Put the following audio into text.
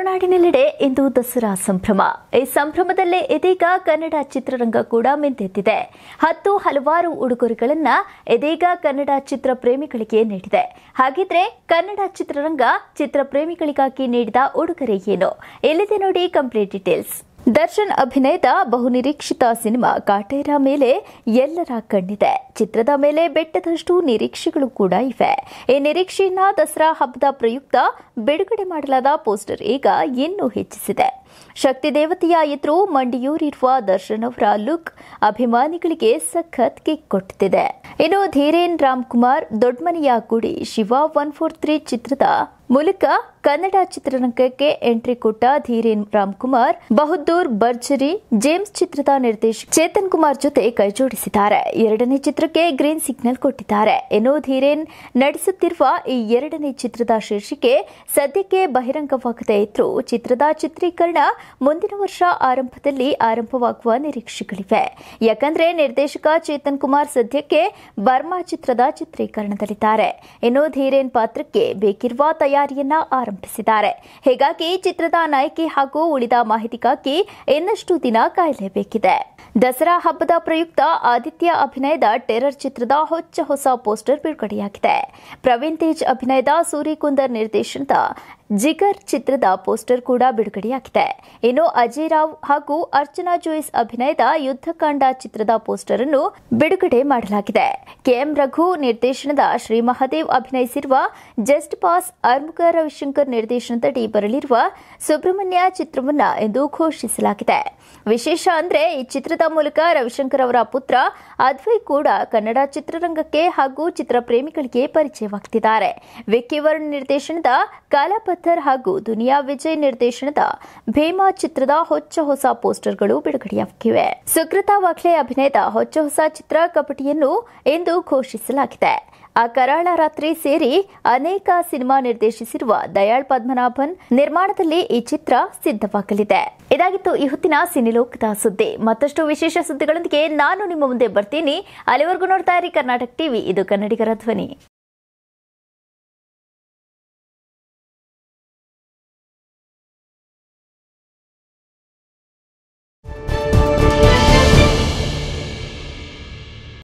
ಹೊರನಾಡಿನೆಲ್ಲೆಡೆ ಇಂದು ದಸರಾ ಸಂಭ್ರಮ ಈ ಸಂಭ್ರಮದಲ್ಲೇ ಇದೀಗ ಕನ್ನಡ ಚಿತ್ರರಂಗ ಕೂಡ ಮೆಂತೆತ್ತಿದೆ ಹತ್ತು ಹಲವಾರು ಉಡುಗೊರೆಗಳನ್ನ ಇದೀಗ ಕನ್ನಡ ಚಿತ್ರ ಪ್ರೇಮಿಗಳಿಗೆ ನೀಡಿದೆ ಹಾಗಿದ್ರೆ ಕನ್ನಡ ಚಿತ್ರರಂಗ ಚಿತ್ರ ಪ್ರೇಮಿಗಳಿಗಾಗಿ ನೀಡಿದ ಉಡುಗೊರೆ ಏನು ಎಲ್ಲಿದೆ ನೋಡಿ ಕಂಪ್ಲೀಟ್ ಡೀಟೇಲ್ಸ್ ದರ್ಶನ್ ಅಭಿನಯದ ಬಹುನಿರೀಕ್ಷಿತ ಸಿನಿಮಾ ಕಾಟೇರ ಮೇಲೆ ಎಲ್ಲರ ಕಣ್ಣಿದೆ ಚಿತ್ರದ ಮೇಲೆ ಬೆಟ್ಟದಷ್ಟು ನಿರೀಕ್ಷೆಗಳು ಕೂಡ ಇವೆ ಈ ನಿರೀಕ್ಷೆಯನ್ನ ದಸರಾ ಹಬ್ಬದ ಪ್ರಯುಕ್ತ ಬಿಡುಗಡೆ ಮಾಡಲಾದ ಪೋಸ್ಟರ್ ಈಗ ಇನ್ನೂ ಹೆಚ್ಚಿಸಿದೆ ಶಕ್ತಿ ದೇವತೆಯ ಎದುರು ಮಂಡಿಯೂರಿರುವ ದರ್ಶನ್ ಅವರ ಲುಕ್ ಅಭಿಮಾನಿಗಳಿಗೆ ಸಖತ್ ಕಿಕ್ ಕೊಟ್ಟಿದೆ ಇನ್ನು ಧೀರೇನ್ ರಾಮ್ ಕುಮಾರ್ ದೊಡ್ಮನೆಯ ಗುಡಿ ಶಿವ ಒನ್ ಫೋರ್ ತ್ರೀ ಚಿತ್ರದ ಮೂಲಕ ಕನ್ನಡ ಚಿತ್ರರಂಗಕ್ಕೆ ಎಂಟ್ರಿ ಕೊಟ್ಟ ಧೀರೇನ್ ರಾಮ್ ಕುಮಾರ್ ಬಹುದ್ದೂರ್ ಬರ್ಜರಿ ಜೇಮ್ಸ್ ಚಿತ್ರದ ನಿರ್ದೇಶಕ ಚೇತನ್ ಕುಮಾರ್ ಜೊತೆ ಕೈಜೋಡಿಸಿದ್ದಾರೆ ಎರಡನೇ ಚಿತ್ರಕ್ಕೆ ಗ್ರೀನ್ ಸಿಗ್ನಲ್ ಕೊಟ್ಟಿದ್ದಾರೆ ಇನ್ನು ಧೀರೇನ್ ನಡೆಸುತ್ತಿರುವ ಈ ಎರಡನೇ ಚಿತ್ರದ ಶೀರ್ಷಿಕೆ ಸದ್ಯಕ್ಕೆ ಬಹಿರಂಗವಾಗದೇ ಇದ್ರೂ ಚಿತ್ರದ ಚಿತ್ರೀಕರಣ ಮುಂದಿನ ವರ್ಷ ಆರಂಭದಲ್ಲಿ ಆರಂಭವಾಗುವ ನಿರೀಕ್ಷೆಗಳಿವೆ ಯಾಕಂದ್ರೆ ನಿರ್ದೇಶಕ ಚೇತನ್ ಕುಮಾರ್ ಸದ್ಯಕ್ಕೆ ಬರ್ಮಾ ಚಿತ್ರದ ಚಿತ್ರೀಕರಣದಲ್ಲಿದ್ದಾರೆ ಇನ್ನು ಧೀರೇನ್ ಪಾತ್ರಕ್ಕೆ ಬೇಕಿರುವ ತಯಾರಿಯನ್ನ ಆರಂಭಿಸಿದ್ದಾರೆ ಹೀಗಾಗಿ ಚಿತ್ರದ ನಾಯಕಿ ಹಾಗೂ ಉಳಿದ ಮಾಹಿತಿಗಾಗಿ ಇನ್ನಷ್ಟು ದಿನ ಕಾಯಲೇಬೇಕಿದೆ ದಸರಾ ಹಬ್ಬದ ಪ್ರಯುಕ್ತ ಆದಿತ್ಯ ಅಭಿನಯದ ಟೆರರ್ ಚಿತ್ರದ ಹೊಚ್ಚ ಹೊಸ ಪೋಸ್ಟರ್ ಬಿಡುಗಡೆಯಾಗಿದೆ ಪ್ರವೀಣ್ ತೇಜ್ ಅಭಿನಯದ ಸೂರ್ಯಕುಂದರ್ ನಿರ್ದೇಶನದ ಜಿಗರ್ ಚಿತ್ರದ ಪೋಸ್ಟರ್ ಕೂಡ ಬಿಡುಗಡೆಯಾಗಿದೆ ಇನ್ನು ಅಜಯ್ ರಾವ್ ಹಾಗೂ ಅರ್ಚನಾ ಜೋಯಿಸ್ ಅಭಿನಯದ ಯುದ್ಧಕಾಂಡ ಚಿತ್ರದ ಪೋಸ್ಟರ್ ಅನ್ನು ಬಿಡುಗಡೆ ಮಾಡಲಾಗಿದೆ ಕೆಎಂ ರಘು ನಿರ್ದೇಶನದ ಶ್ರೀ ಮಹಾದೇವ್ ಅಭಿನಯಿಸಿರುವ ಜಸ್ಟ್ ಪಾಸ್ ಅರ್ಮುಗ ರವಿಶಂಕರ್ ನಿರ್ದೇಶನದಡಿ ಬರಲಿರುವ ಸುಬ್ರಹ್ಮಣ್ಯ ಚಿತ್ರವನ್ನ ಎಂದು ಘೋಷಿಸಲಾಗಿದೆ ವಿಶೇಷ ಅಂದ್ರೆ ಈ ಚಿತ್ರದ ಮೂಲಕ ರವಿಶಂಕರ್ ಅವರ ಪುತ್ರ ಅದ್ವೈ ಕೂಡ ಕನ್ನಡ ಚಿತ್ರರಂಗಕ್ಕೆ ಹಾಗೂ ಚಿತ್ರ ಪ್ರೇಮಿಗಳಿಗೆ ಪರಿಚಯವಾಗ್ತಿದ್ದಾರೆ ವಿಕ್ಕಿ ವರುಣ್ ನಿರ್ದೇಶನದ ಕಾಲಾಪಥರ್ ಹಾಗೂ ದುನಿಯಾ ವಿಜಯ್ ನಿರ್ದೇಶನದ ಭೀಮಾ ಚಿತ್ರದ ಹೊಚ್ಚ ಹೊಸ ಪೋಸ್ಟರ್ಗಳು ಬಿಡುಗಡೆಯಾಗಿವೆ ಸುಕೃತ ವಾಖ್ಲೆ ಅಭಿನಯದ ಹೊಚ್ಚ ಹೊಸ ಚಿತ್ರ ಕಪಟಿಯನ್ನು ಇಂದು ಘೋಷಿಸಲಾಗಿದೆ ಆ ಕರಾಳ ರಾತ್ರಿ ಸೇರಿ ಅನೇಕ ಸಿನಿಮಾ ನಿರ್ದೇಶಿಸಿರುವ ದಯಾಳ್ ಪದ್ಮನಾಭನ್ ನಿರ್ಮಾಣದಲ್ಲಿ ಈ ಚಿತ್ರ ಸಿದ್ಧವಾಗಲಿದೆ ಇದಾಗಿತ್ತು ಈ ಹೊತ್ತಿನ ಸಿನಿಲೋಕದ ಸುದ್ದಿ ಮತ್ತಷ್ಟು ವಿಶೇಷ ಸುದ್ದಿಗಳೊಂದಿಗೆ ನಾನು ನಿಮ್ಮ ಮುಂದೆ ಬರ್ತೀನಿ ಅಲ್ಲಿವರೆಗೂ ನೋಡ್ತಾ ಇರಿ ಕರ್ನಾಟಕ ಟಿವಿ ಇದು ಕನ್ನಡಿಗರ ಧ್ವನಿ